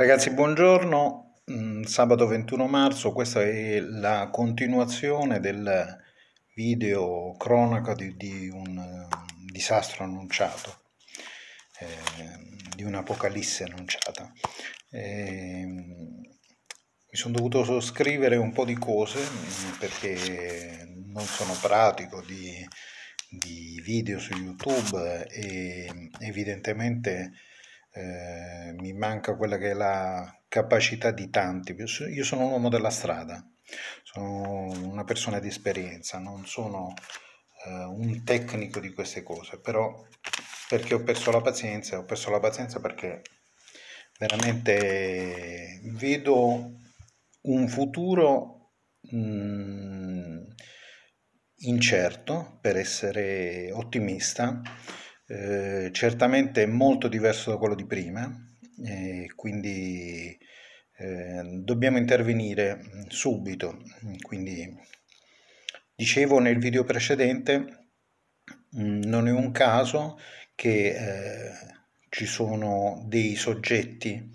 Ragazzi, buongiorno. Mm, sabato 21 marzo, questa è la continuazione del video cronaca di, di un eh, disastro annunciato, eh, di un'apocalisse annunciata. Eh, mi sono dovuto scrivere un po' di cose mm, perché non sono pratico di, di video su YouTube e evidentemente eh, mi manca quella che è la capacità di tanti. Io sono un uomo della strada, sono una persona di esperienza, non sono eh, un tecnico di queste cose, però perché ho perso la pazienza, ho perso la pazienza perché veramente vedo un futuro mh, mm, incerto, per essere ottimista, eh, certamente è molto diverso da quello di prima, eh, quindi eh, dobbiamo intervenire subito. Quindi, dicevo nel video precedente, mm, non è un caso che eh, ci sono dei soggetti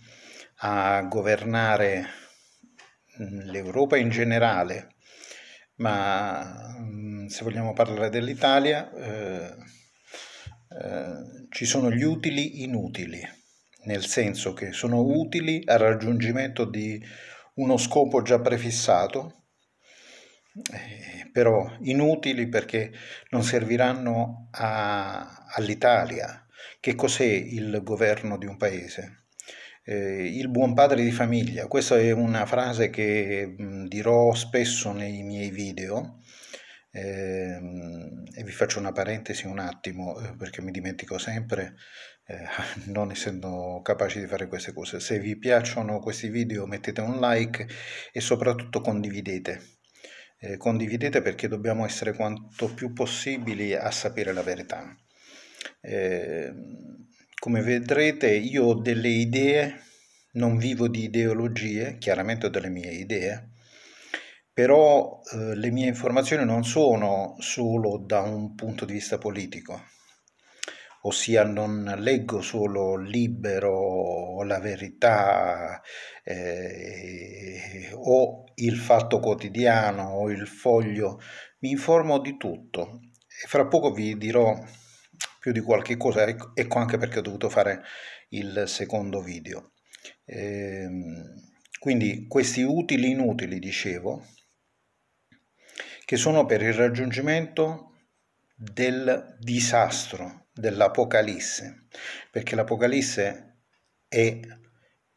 a governare mm, l'Europa in generale, ma mm, se vogliamo parlare dell'Italia, eh, eh, ci sono gli utili inutili, nel senso che sono utili al raggiungimento di uno scopo già prefissato, eh, però inutili perché non serviranno all'Italia. Che cos'è il governo di un paese? Eh, il buon padre di famiglia, questa è una frase che mh, dirò spesso nei miei video, Ehm, e vi faccio una parentesi un attimo eh, perché mi dimentico sempre, eh, non essendo capaci di fare queste cose. Se vi piacciono questi video mettete un like e soprattutto condividete. Eh, condividete perché dobbiamo essere quanto più possibili a sapere la verità. Eh, come vedrete io ho delle idee, non vivo di ideologie, chiaramente ho delle mie idee, però eh, le mie informazioni non sono solo da un punto di vista politico, ossia non leggo solo libero la verità eh, o il fatto quotidiano o il foglio, mi informo di tutto e fra poco vi dirò più di qualche cosa, ecco, ecco anche perché ho dovuto fare il secondo video. Eh, quindi questi utili inutili, dicevo, che sono per il raggiungimento del disastro, dell'Apocalisse, perché l'Apocalisse è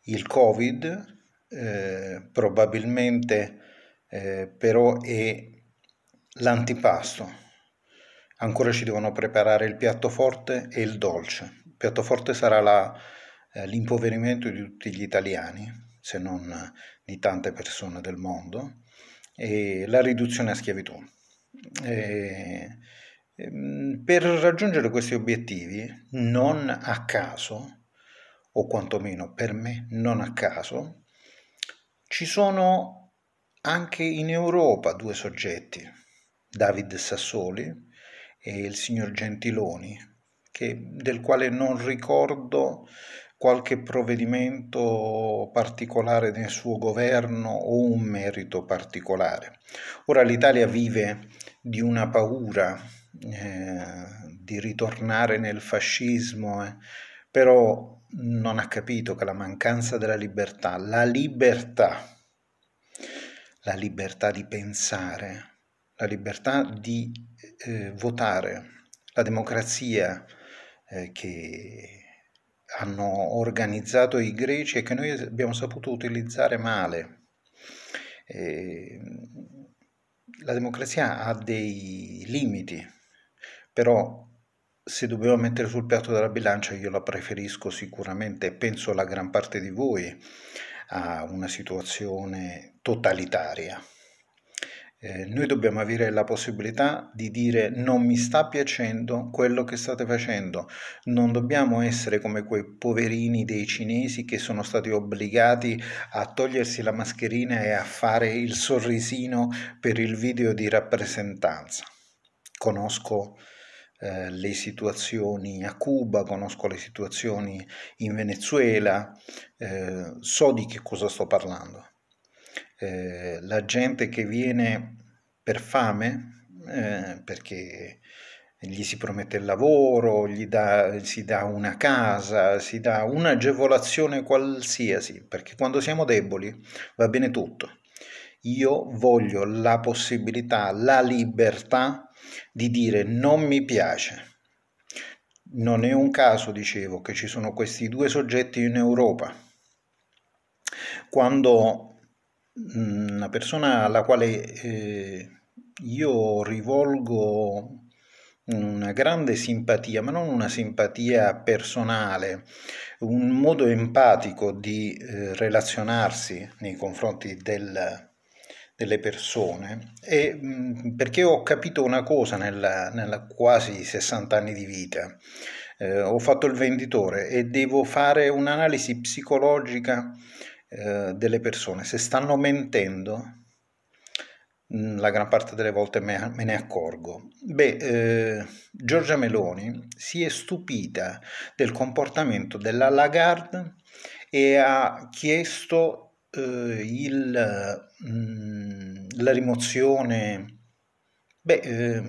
il Covid, eh, probabilmente eh, però è l'antipasto. Ancora ci devono preparare il piatto forte e il dolce. Il piatto forte sarà la, eh, l'impoverimento di tutti gli italiani, se non di tante persone del mondo, e la riduzione a schiavitù. Eh, per raggiungere questi obiettivi, non a caso, o quantomeno per me non a caso, ci sono anche in Europa due soggetti, David Sassoli e il signor Gentiloni, che, del quale non ricordo qualche provvedimento particolare nel suo governo o un merito particolare. Ora l'Italia vive di una paura eh, di ritornare nel fascismo, eh, però non ha capito che la mancanza della libertà, la libertà, la libertà di pensare, la libertà di eh, votare, la democrazia eh, che hanno organizzato i greci e che noi abbiamo saputo utilizzare male. Eh, la democrazia ha dei limiti, però se dobbiamo mettere sul piatto della bilancia io la preferisco sicuramente, penso la gran parte di voi, a una situazione totalitaria eh, noi dobbiamo avere la possibilità di dire non mi sta piacendo quello che state facendo, non dobbiamo essere come quei poverini dei cinesi che sono stati obbligati a togliersi la mascherina e a fare il sorrisino per il video di rappresentanza. Conosco eh, le situazioni a Cuba, conosco le situazioni in Venezuela, eh, so di che cosa sto parlando. Eh, la gente che viene per fame, eh, perché gli si promette il lavoro, gli dà, si dà una casa, si dà un'agevolazione qualsiasi, perché quando siamo deboli va bene tutto. Io voglio la possibilità, la libertà di dire non mi piace. Non è un caso, dicevo, che ci sono questi due soggetti in Europa. Quando mm, una persona alla quale eh, io rivolgo una grande simpatia, ma non una simpatia personale, un modo empatico di eh, relazionarsi nei confronti del, delle persone, e, mh, perché ho capito una cosa nella, nella quasi 60 anni di vita. Eh, ho fatto il venditore e devo fare un'analisi psicologica eh, delle persone, se stanno mentendo Mm, la gran parte delle volte me, me ne accorgo. Beh, eh, Giorgia Meloni si è stupita del comportamento della Lagarde e ha chiesto eh, il, mh, mm, la rimozione. Beh, eh,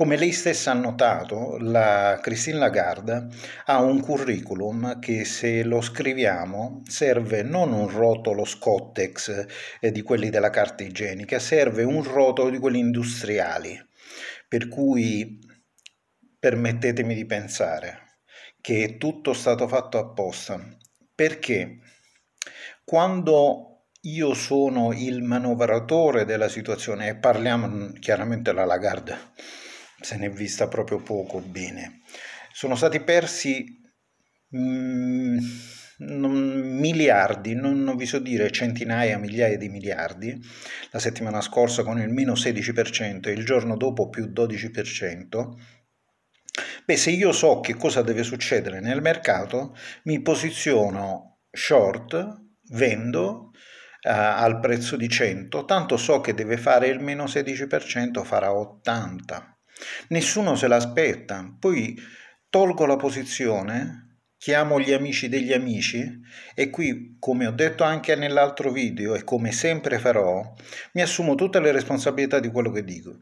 come lei stessa ha notato, la Christine Lagarde ha un curriculum che se lo scriviamo serve non un rotolo Scottex eh, di quelli della carta igienica, serve un rotolo di quelli industriali. Per cui permettetemi di pensare che è tutto stato fatto apposta, perché quando io sono il manovratore della situazione e parliamo chiaramente la Lagarde se n'è vista proprio poco bene. Sono stati persi mm, non, miliardi, non, non vi so dire centinaia, migliaia di miliardi, la settimana scorsa con il meno 16% e il giorno dopo più 12%. Beh, se io so che cosa deve succedere nel mercato, mi posiziono short, vendo eh, al prezzo di 100, tanto so che deve fare il meno 16%, farà 80. Nessuno se l'aspetta, poi tolgo la posizione chiamo gli amici degli amici e qui, come ho detto anche nell'altro video e come sempre farò, mi assumo tutte le responsabilità di quello che dico.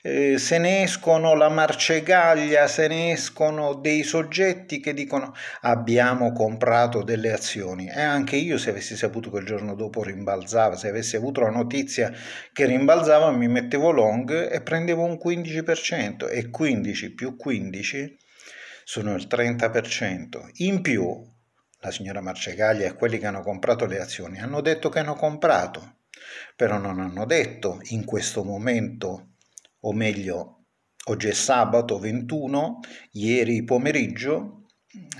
Eh, se ne escono la marcegaglia, se ne escono dei soggetti che dicono abbiamo comprato delle azioni e anche io se avessi saputo che il giorno dopo rimbalzava, se avessi avuto la notizia che rimbalzava mi mettevo long e prendevo un 15% e 15 più 15 sono il 30%. In più, la signora Marcegaglia e quelli che hanno comprato le azioni hanno detto che hanno comprato, però non hanno detto in questo momento, o meglio, oggi è sabato 21, ieri pomeriggio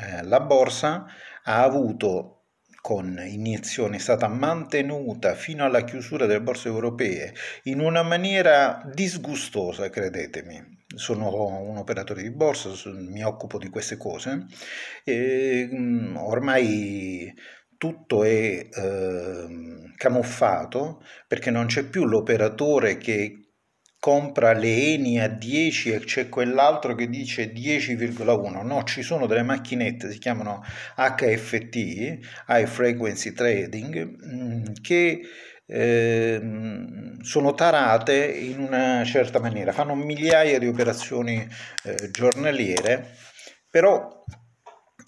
eh, la borsa ha avuto con iniezione è stata mantenuta fino alla chiusura delle borse europee in una maniera disgustosa, credetemi, sono un operatore di borsa, mi occupo di queste cose e mm, ormai tutto è eh, camuffato perché non c'è più l'operatore che compra le Eni a 10 e c'è quell'altro che dice 10,1 no ci sono delle macchinette si chiamano HFT high frequency trading mm, che Ehm, sono tarate in una certa maniera, fanno migliaia di operazioni eh, giornaliere, però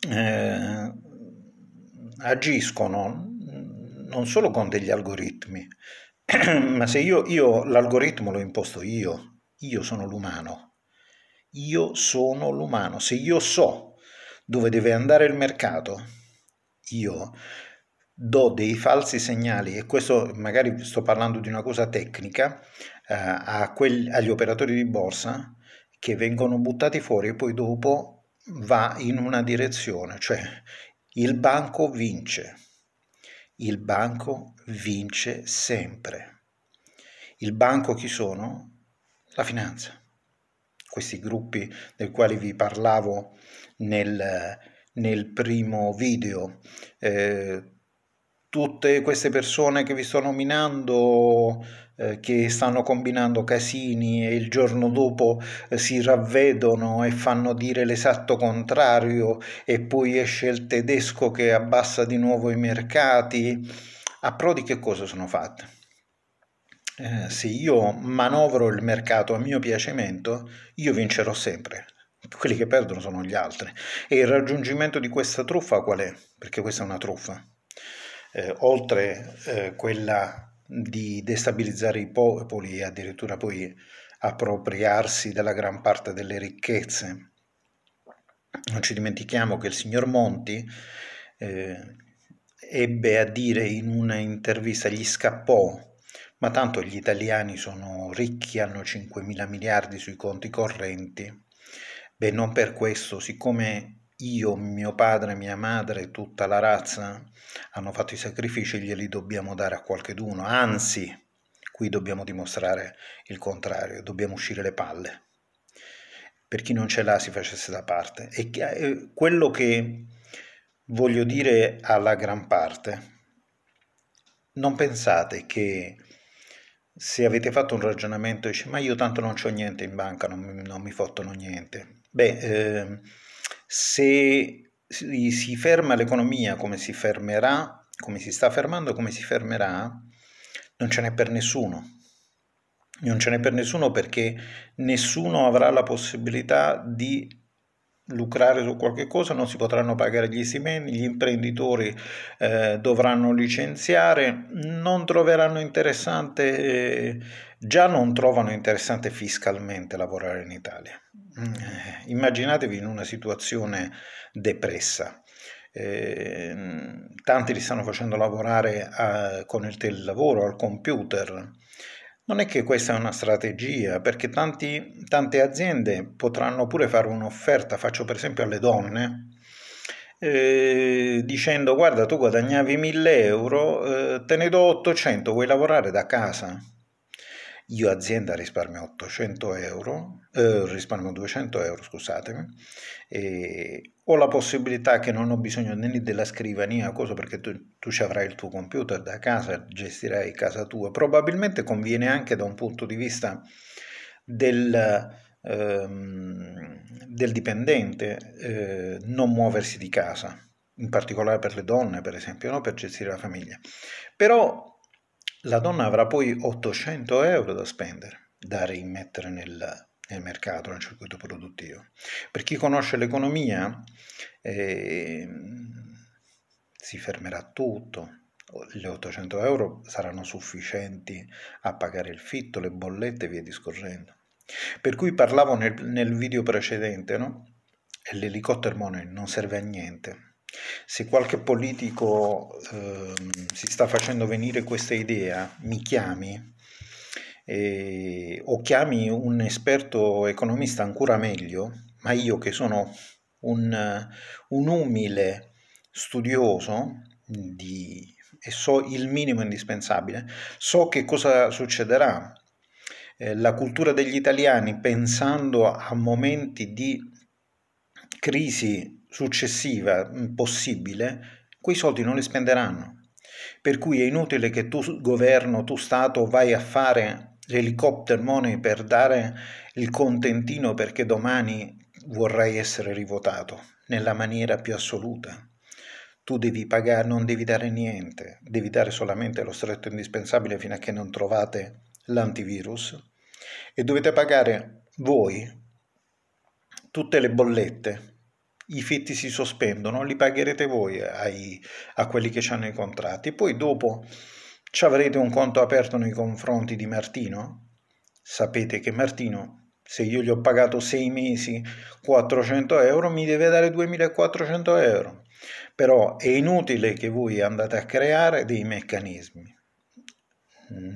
eh, agiscono mm, non solo con degli algoritmi, ma se io, io l'algoritmo lo imposto io, io sono l'umano, io sono l'umano, se io so dove deve andare il mercato, io do dei falsi segnali, e questo magari sto parlando di una cosa tecnica, eh, quelli, agli operatori di borsa che vengono buttati fuori e poi dopo va in una direzione, cioè il banco vince, il banco vince sempre. Il banco chi sono? La finanza. Questi gruppi del quale vi parlavo nel, nel primo video, eh, tutte queste persone che vi sto nominando eh, che stanno combinando casini e il giorno dopo eh, si ravvedono e fanno dire l'esatto contrario e poi esce il tedesco che abbassa di nuovo i mercati, a pro di che cosa sono fatte? Eh, se io manovro il mercato a mio piacimento, io vincerò sempre, quelli che perdono sono gli altri. E il raggiungimento di questa truffa qual è? Perché questa è una truffa eh, oltre eh, quella di destabilizzare i popoli e addirittura poi appropriarsi della gran parte delle ricchezze. Non ci dimentichiamo che il signor Monti eh, ebbe a dire in una intervista, gli scappò, ma tanto gli italiani sono ricchi, hanno 5 mila miliardi sui conti correnti. Beh, non per questo, siccome io, mio padre, mia madre, tutta la razza hanno fatto i sacrifici, e glieli dobbiamo dare a qualcheduno, anzi, qui dobbiamo dimostrare il contrario, dobbiamo uscire le palle. Per chi non ce l'ha si facesse da parte. E eh, quello che voglio dire alla gran parte, non pensate che se avete fatto un ragionamento e dice ma io tanto non ho niente in banca, non, non mi fottono niente. Beh, eh, se si ferma l'economia come si fermerà, come si sta fermando come si fermerà, non ce n'è per nessuno. Non ce n'è per nessuno perché nessuno avrà la possibilità di lucrare su qualche cosa, non si potranno pagare gli stipendi, gli imprenditori eh, dovranno licenziare, non troveranno interessante eh, già non trovano interessante fiscalmente lavorare in Italia. Mm, eh, immaginatevi in una situazione depressa. Eh, tanti li stanno facendo lavorare a, eh, con il telelavoro, al computer. Non è che questa è una strategia, perché tanti, tante aziende potranno pure fare un'offerta, faccio per esempio alle donne, eh, dicendo guarda tu guadagnavi 1000 euro, eh, te ne do 800, vuoi lavorare da casa? io azienda risparmio 800 euro, eh, risparmio 200 euro, scusatemi, e ho la possibilità che non ho bisogno né della scrivania, cosa perché tu, tu ci avrai il tuo computer da casa, gestirai casa tua, probabilmente conviene anche da un punto di vista del, ehm, del dipendente eh, non muoversi di casa in particolare per le donne, per esempio, no? per gestire la famiglia. Però la donna avrà poi 800 euro da spendere, da rimettere nel, nel mercato, nel circuito produttivo. Per chi conosce l'economia, eh, si fermerà tutto. Le 800 euro saranno sufficienti a pagare il fitto, le bollette e via discorrendo. Per cui parlavo nel, nel video precedente, no? L'elicottero non serve a niente, se qualche politico eh, si sta facendo venire questa idea, mi chiami eh, o chiami un esperto economista ancora meglio, ma io che sono un, un umile studioso di, e so il minimo indispensabile, so che cosa succederà. Eh, la cultura degli italiani, pensando a momenti di crisi successiva possibile, quei soldi non li spenderanno. Per cui è inutile che tu governo, tu Stato vai a fare l'helicopter money per dare il contentino perché domani vorrai essere rivotato nella maniera più assoluta. Tu devi pagare, non devi dare niente, devi dare solamente lo stretto indispensabile fino a che non trovate l'antivirus e dovete pagare voi tutte le bollette i fitti si sospendono, li pagherete voi ai, a quelli che hanno i contratti. Poi dopo ci avrete un conto aperto nei confronti di Martino. Sapete che Martino, se io gli ho pagato sei mesi 400 euro, mi deve dare 2400 euro. Però è inutile che voi andate a creare dei meccanismi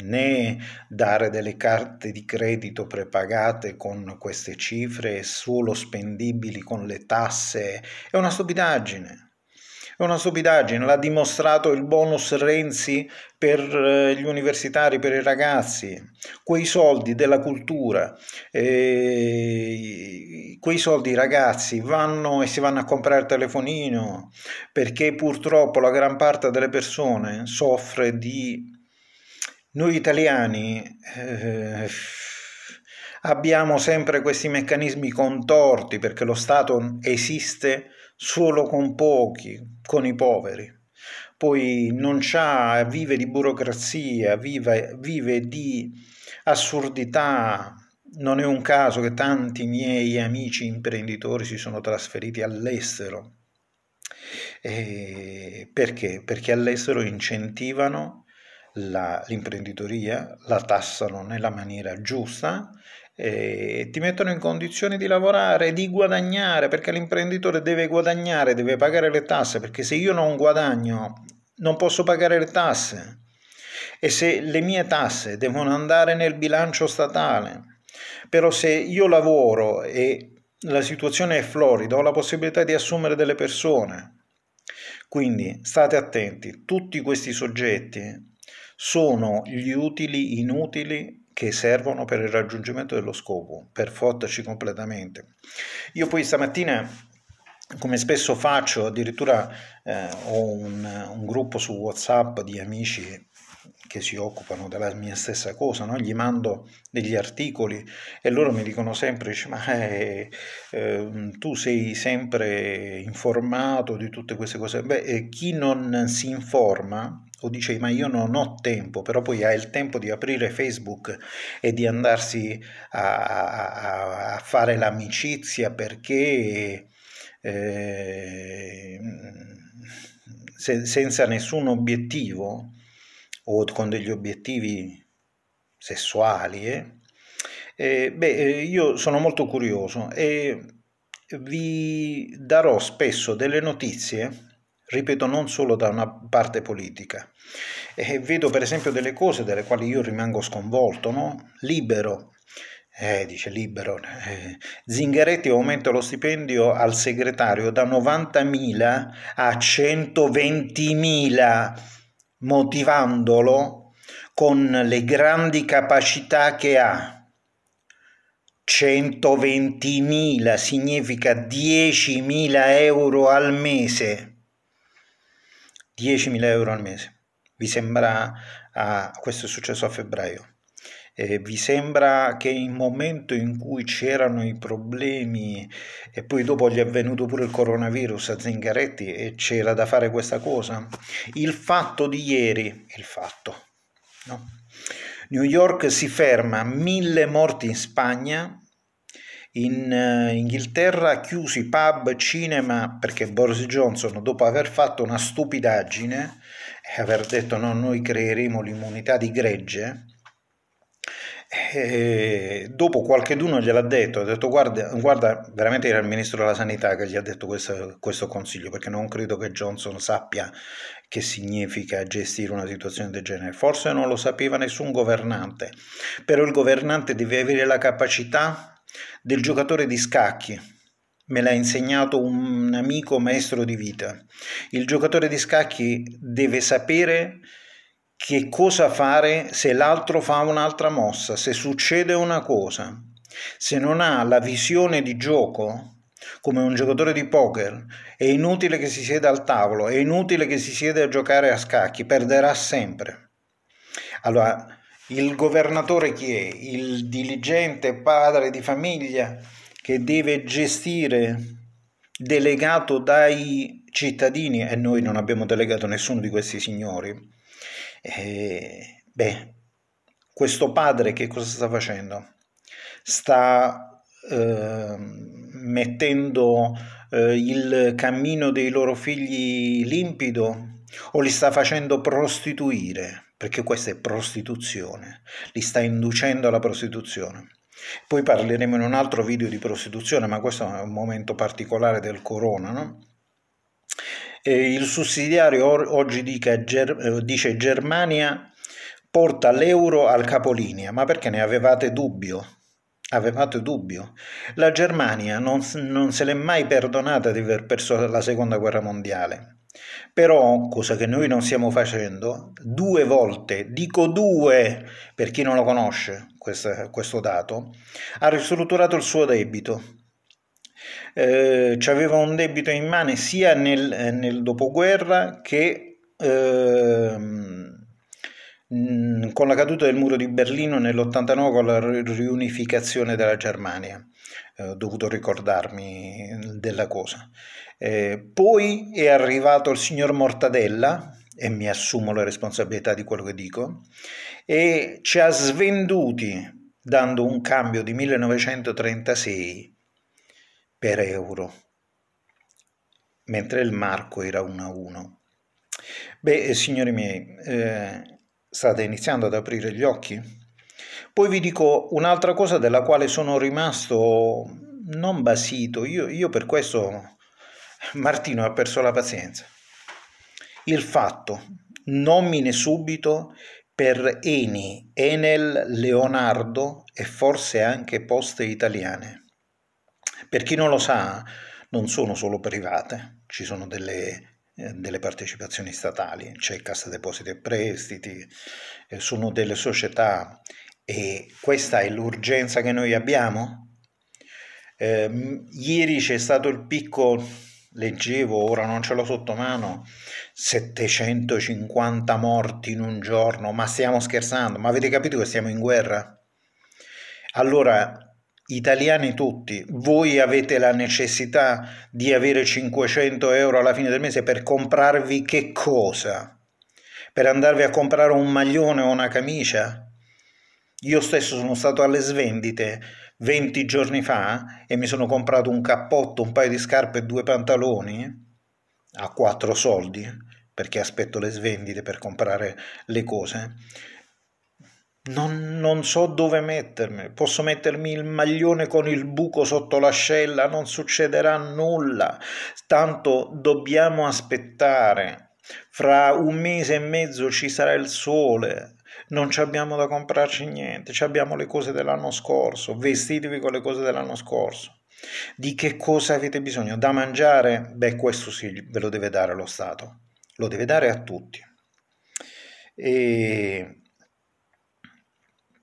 né dare delle carte di credito prepagate con queste cifre solo spendibili con le tasse è una stupidaggine. È una stupidaggine, l'ha dimostrato il bonus Renzi per eh, gli universitari, per i ragazzi, quei soldi della cultura, eh, quei soldi ragazzi vanno e si vanno a comprare il telefonino perché purtroppo la gran parte delle persone soffre di noi italiani eh, abbiamo sempre questi meccanismi contorti perché lo Stato esiste solo con pochi, con i poveri. Poi non c'ha, vive di burocrazia, vive, vive di assurdità. Non è un caso che tanti miei amici imprenditori si sono trasferiti all'estero. Eh, perché? Perché all'estero incentivano la, l'imprenditoria, la tassano nella maniera giusta e ti mettono in condizione di lavorare, di guadagnare, perché l'imprenditore deve guadagnare, deve pagare le tasse, perché se io non guadagno non posso pagare le tasse e se le mie tasse devono andare nel bilancio statale, però se io lavoro e la situazione è florida, ho la possibilità di assumere delle persone. Quindi state attenti, tutti questi soggetti sono gli utili inutili che servono per il raggiungimento dello scopo, per fotterci completamente. Io poi stamattina, come spesso faccio, addirittura eh, ho un, un gruppo su WhatsApp di amici che si occupano della mia stessa cosa, no? gli mando degli articoli e loro mi dicono sempre, ma eh, eh, tu sei sempre informato di tutte queste cose. Beh, eh, chi non si informa o dice ma io non ho tempo, però poi ha il tempo di aprire Facebook e di andarsi a, a, a fare l'amicizia perché eh, se, senza nessun obiettivo o con degli obiettivi sessuali, eh, eh, beh, io sono molto curioso e vi darò spesso delle notizie ripeto, non solo da una parte politica. E vedo per esempio delle cose delle quali io rimango sconvolto, no? Libero, eh, dice Libero, eh. Zingaretti aumenta lo stipendio al segretario da 90.000 a 120.000, motivandolo con le grandi capacità che ha. 120.000 significa 10.000 euro al mese. 10.000 euro al mese. Vi sembra, ah, questo è successo a febbraio, eh, vi sembra che il momento in cui c'erano i problemi e poi dopo gli è venuto pure il coronavirus a Zingaretti e c'era da fare questa cosa? Il fatto di ieri, il fatto, no? New York si ferma, mille morti in Spagna, in eh, Inghilterra chiusi pub, cinema, perché Boris Johnson, dopo aver fatto una stupidaggine e aver detto no, noi creeremo l'immunità di gregge, e eh, dopo qualcheduno gliel'ha detto, ha detto guarda, guarda, veramente era il ministro della sanità che gli ha detto questo, questo, consiglio, perché non credo che Johnson sappia che significa gestire una situazione del genere, forse non lo sapeva nessun governante, però il governante deve avere la capacità del giocatore di scacchi. Me l'ha insegnato un amico maestro di vita. Il giocatore di scacchi deve sapere che cosa fare se l'altro fa un'altra mossa, se succede una cosa. Se non ha la visione di gioco, come un giocatore di poker, è inutile che si sieda al tavolo, è inutile che si sieda a giocare a scacchi, perderà sempre. Allora, il governatore chi è? Il diligente padre di famiglia che deve gestire delegato dai cittadini e noi non abbiamo delegato nessuno di questi signori. E, eh, beh, questo padre che cosa sta facendo? Sta eh, mettendo eh, il cammino dei loro figli limpido o li sta facendo prostituire? perché questa è prostituzione, li sta inducendo alla prostituzione. Poi parleremo in un altro video di prostituzione, ma questo è un momento particolare del corona, no? E il sussidiario oggi dice, eh, dice Germania porta l'euro al capolinea, ma perché ne avevate dubbio? Avevate dubbio? La Germania non, non se l'è mai perdonata di aver perso la seconda guerra mondiale però, cosa che noi non stiamo facendo, due volte, dico due per chi non lo conosce questo, questo dato, ha ristrutturato il suo debito. Eh, aveva un debito in mano sia nel, eh, nel dopoguerra che... Ehm, Mm, con la caduta del muro di Berlino nell'89 con la riunificazione della Germania, eh, ho dovuto ricordarmi della cosa. Eh, poi è arrivato il signor Mortadella, e mi assumo la responsabilità di quello che dico, e ci ha svenduti dando un cambio di 1936 per euro, mentre il marco era 1 a 1. Beh, signori miei, eh, state iniziando ad aprire gli occhi? Poi vi dico un'altra cosa della quale sono rimasto non basito, io, io per questo Martino ha perso la pazienza. Il fatto, nomine subito per Eni, Enel, Leonardo e forse anche Poste Italiane. Per chi non lo sa, non sono solo private, ci sono delle eh, delle partecipazioni statali, c'è Cassa Depositi e Prestiti, eh, sono delle società e questa è l'urgenza che noi abbiamo. Eh, ieri c'è stato il picco, leggevo, ora non ce l'ho sotto mano, 750 morti in un giorno, ma stiamo scherzando, ma avete capito che siamo in guerra? Allora italiani tutti, voi avete la necessità di avere 500 euro alla fine del mese per comprarvi che cosa? Per andarvi a comprare un maglione o una camicia? Io stesso sono stato alle svendite 20 giorni fa e mi sono comprato un cappotto, un paio di scarpe e due pantaloni a 4 soldi perché aspetto le svendite per comprare le cose non, non, so dove mettermi, posso mettermi il maglione con il buco sotto l'ascella, non succederà nulla, tanto dobbiamo aspettare. Fra un mese e mezzo ci sarà il sole, non abbiamo da comprarci niente, ci abbiamo le cose dell'anno scorso, vestitevi con le cose dell'anno scorso. Di che cosa avete bisogno? Da mangiare? Beh, questo sì, ve lo deve dare lo Stato, lo deve dare a tutti. E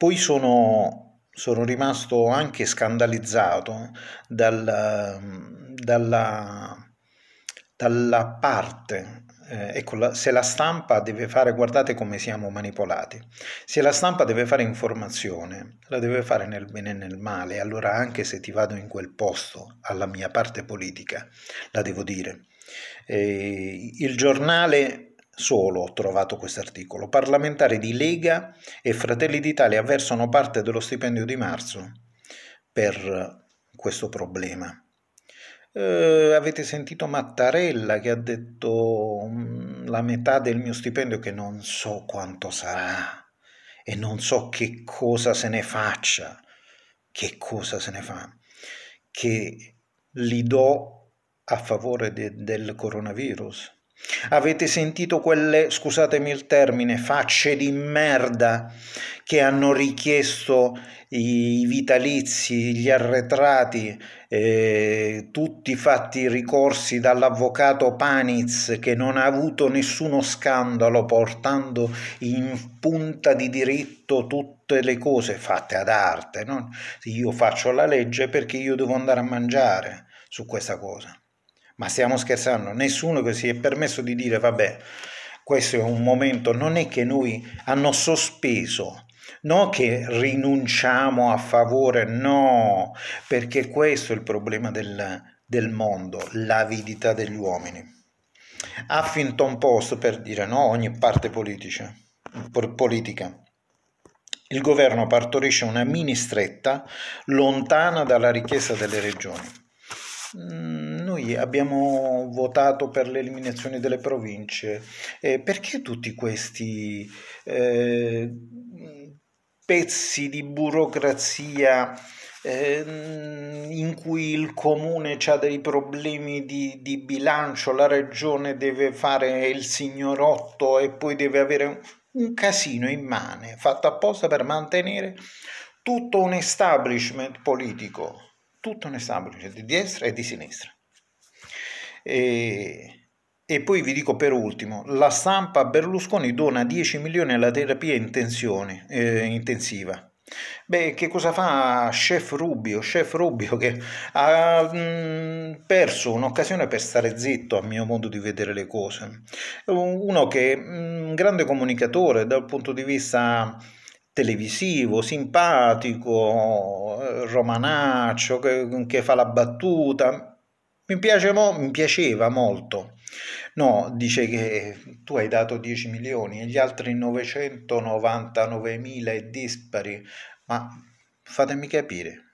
poi sono, sono rimasto anche scandalizzato dal, dalla, dalla parte eh, ecco, la, se la stampa deve fare, guardate come siamo manipolati, se la stampa deve fare informazione, la deve fare nel bene e nel male, allora anche se ti vado in quel posto, alla mia parte politica, la devo dire. Eh, il giornale solo ho trovato questo articolo. Parlamentari di Lega e Fratelli d'Italia versano parte dello stipendio di marzo per questo problema. Eh, avete sentito Mattarella che ha detto mm, la metà del mio stipendio che non so quanto sarà e non so che cosa se ne faccia, che cosa se ne fa, che li do a favore de del coronavirus Avete sentito quelle, scusatemi il termine, facce di merda che hanno richiesto i vitalizi, gli arretrati, eh, tutti fatti ricorsi dall'avvocato Paniz che non ha avuto nessuno scandalo portando in punta di diritto tutte le cose fatte ad arte. No? Io faccio la legge perché io devo andare a mangiare su questa cosa. Ma stiamo scherzando, nessuno che si è permesso di dire vabbè, questo è un momento, non è che noi hanno sospeso non che rinunciamo a favore, no, perché questo è il problema del, del mondo, l'avidità degli uomini. Huffington Post per dire no ogni parte politica. politica. Il governo partorisce una mini stretta lontana dalla richiesta delle regioni. Mm noi abbiamo votato per l'eliminazione delle province. Eh, perché tutti questi eh, pezzi di burocrazia eh, in cui il comune ha dei problemi di, di, bilancio, la regione deve fare il signorotto e poi deve avere un, un casino immane fatto apposta per mantenere tutto un establishment politico, tutto un establishment di destra e di sinistra. E, e poi vi dico per ultimo, la stampa Berlusconi dona 10 milioni alla terapia eh, intensiva. Beh, che cosa fa Chef Rubio? Chef Rubio che ha perso un'occasione per stare zitto, a mio modo di vedere le cose. Uno che è un grande comunicatore dal punto di vista televisivo, simpatico, eh, romanaccio, che fa la battuta, mi, piace mo- mi piaceva molto. No, dice che tu hai dato 10 milioni e gli altri 999 mila e dispari. Ma fatemi capire,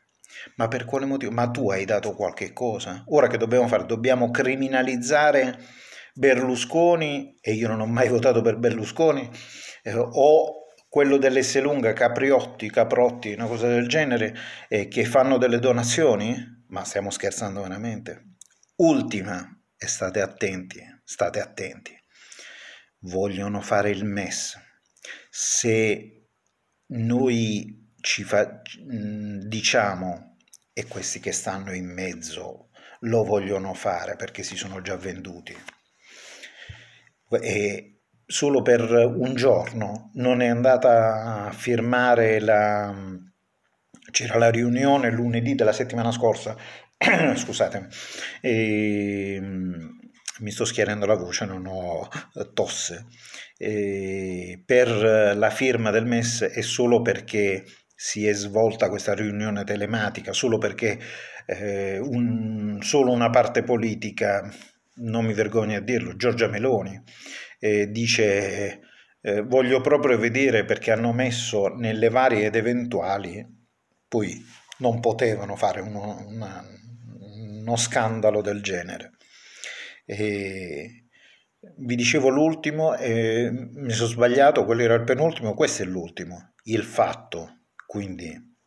ma per quale motivo? Ma tu hai dato qualche cosa? Ora che dobbiamo fare? Dobbiamo criminalizzare Berlusconi e io non ho mai votato per Berlusconi eh, o quello lunga, Capriotti, Caprotti, una cosa del genere, eh, che fanno delle donazioni? Ma stiamo scherzando veramente. Ultima, e state attenti, state attenti, vogliono fare il MES. Se noi ci fa, mm, diciamo, e questi che stanno in mezzo lo vogliono fare perché si sono già venduti, e solo per un giorno non è andata a firmare la mm, c'era la riunione lunedì della settimana scorsa scusatemi, e, ehm, mi sto schierando la voce, non ho eh, tosse, e, ehm, per la firma del MES è solo perché si è svolta questa riunione telematica, solo perché eh, un, solo una parte politica, non mi vergogno a dirlo, Giorgia Meloni, eh, dice... Eh, voglio proprio vedere perché hanno messo nelle varie ed eventuali, poi non potevano fare uno, una, uno scandalo del genere. E vi dicevo l'ultimo, eh, mi sono sbagliato, quello era il penultimo, questo è l'ultimo, il fatto, quindi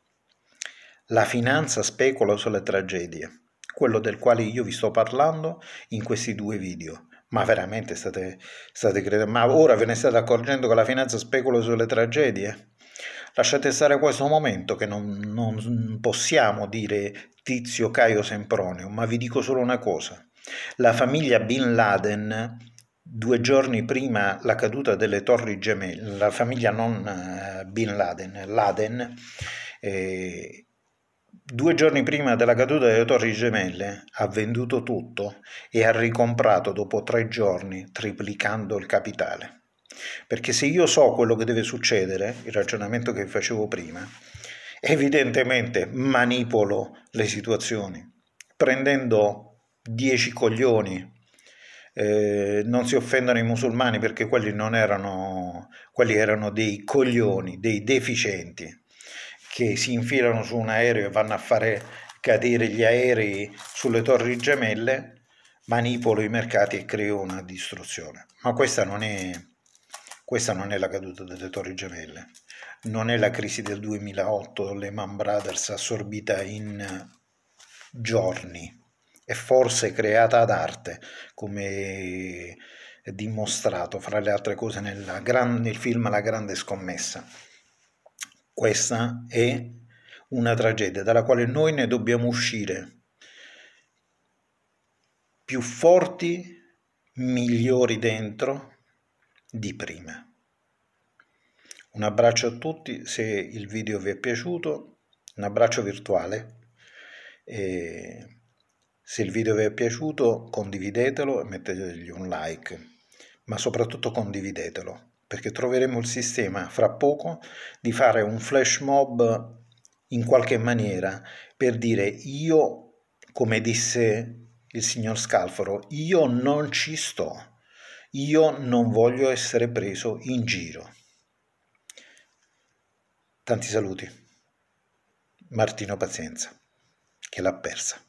la finanza specula sulle tragedie, quello del quale io vi sto parlando in questi due video. Ma veramente state, state credendo? Ma ora ve ne state accorgendo che la finanza specula sulle tragedie? Lasciate stare questo momento che non, non possiamo dire Tizio Caio Sempronio, ma vi dico solo una cosa. La famiglia Bin Laden, due giorni prima la caduta delle torri gemelle, la famiglia non eh, Bin Laden, Laden, eh, due giorni prima della caduta delle torri gemelle ha venduto tutto e ha ricomprato dopo tre giorni triplicando il capitale. Perché se io so quello che deve succedere, il ragionamento che facevo prima, evidentemente manipolo le situazioni, prendendo 10 coglioni. Eh, non si offendono i musulmani perché quelli non erano, quelli erano dei coglioni, dei deficienti che si infilano su un aereo e vanno a fare cadere gli aerei sulle torri gemelle, manipolo i mercati e creo una distruzione. Ma questa non è, questa non è la caduta delle Torri Gemelle, non è la crisi del 2008, Lehman Brothers assorbita in giorni e forse creata ad arte, come dimostrato fra le altre cose gran, nel film La grande scommessa. Questa è una tragedia dalla quale noi ne dobbiamo uscire più forti, migliori dentro di prima. Un abbraccio a tutti, se il video vi è piaciuto, un abbraccio virtuale. E se il video vi è piaciuto condividetelo e mettetegli un like, ma soprattutto condividetelo perché troveremo il sistema fra poco di fare un flash mob in qualche maniera per dire io, come disse il signor Scalfaro, io non ci sto io non voglio essere preso in giro. Tanti saluti. Martino Pazienza, che l'ha persa.